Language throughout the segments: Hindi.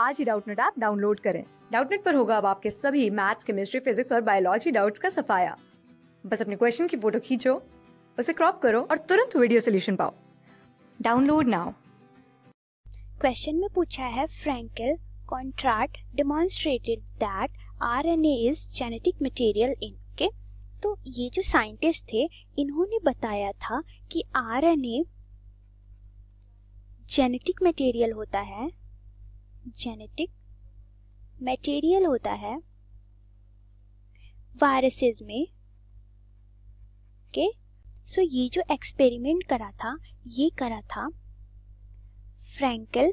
आज ही डाउटनेट ऐप डाउनलोड करें डाउटनेट पर होगा अब आपके सभी मैथ्स केमिस्ट्री फिजिक्स और बायोलॉजी डाउट्स का सफाया बस अपने क्वेश्चन की फोटो खींचो उसे क्रॉप करो और तुरंत वीडियो सोल्यूशन पाओ डाउनलोड नाउ क्वेश्चन में पूछा है Fraenkel Conrat demonstrated that RNA is genetic material in के तो ये जो साइंटिस्ट थे इन्होंने बताया था कि आरएनए जेनेटिक मटेरियल होता है जेनेटिक मटेरियल होता है वायरसेस में ओके सो ये जो एक्सपेरिमेंट करा था ये करा था फ्रैंकल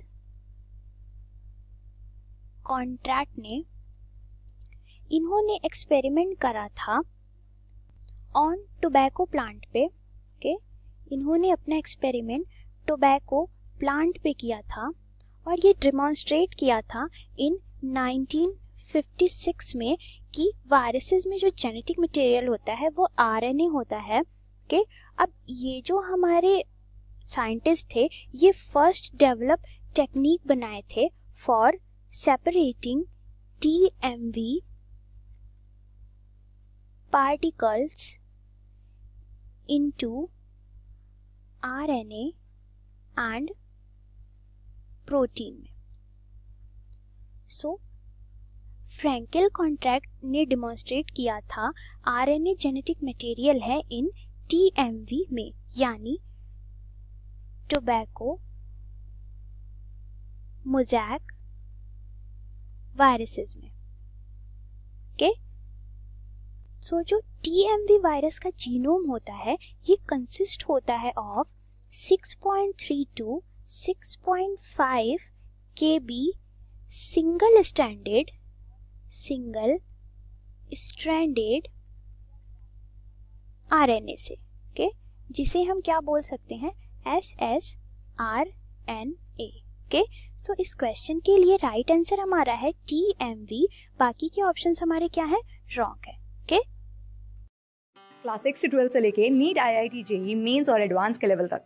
कॉन्ट्रैक्ट ने इन्होंने एक्सपेरिमेंट करा था ऑन टोबैको प्लांट पे ओके okay? इन्होंने अपना एक्सपेरिमेंट टोबैको प्लांट पे किया था और ये डिमॉन्स्ट्रेट किया था इन 1956 में कि वायरसेस में जो जेनेटिक मटेरियल होता है वो आरएनए होता है ओके अब ये जो हमारे साइंटिस्ट थे ये फर्स्ट डेवलप टेक्निक बनाए थे for separating TMV particles into RNA and protein में सो फ्रेंकल कॉन्ट्रैक्ट ने डिमॉन्स्ट्रेट किया था आरएनए जेनेटिक मटेरियल है इन टीएमवी में यानी टोबैको मोजैक वायरसेस में ओके सो जो टीएमवी वायरस का जीनोम होता है ये कंसिस्ट होता है of 6.32 6.5 kb single stranded single stranded RNA से ओके जिसे हम क्या बोल सकते हैं S S R N A okay so इस क्वेश्चन के लिए राइट right आंसर हमारा है टी एम वी बाकी के ऑप्शन हमारे क्या है रॉन्ग है ओके क्लास सिक्स से ट्वेल्थ से लेके NEET I I T JEE mains और एडवांस के लेवल तक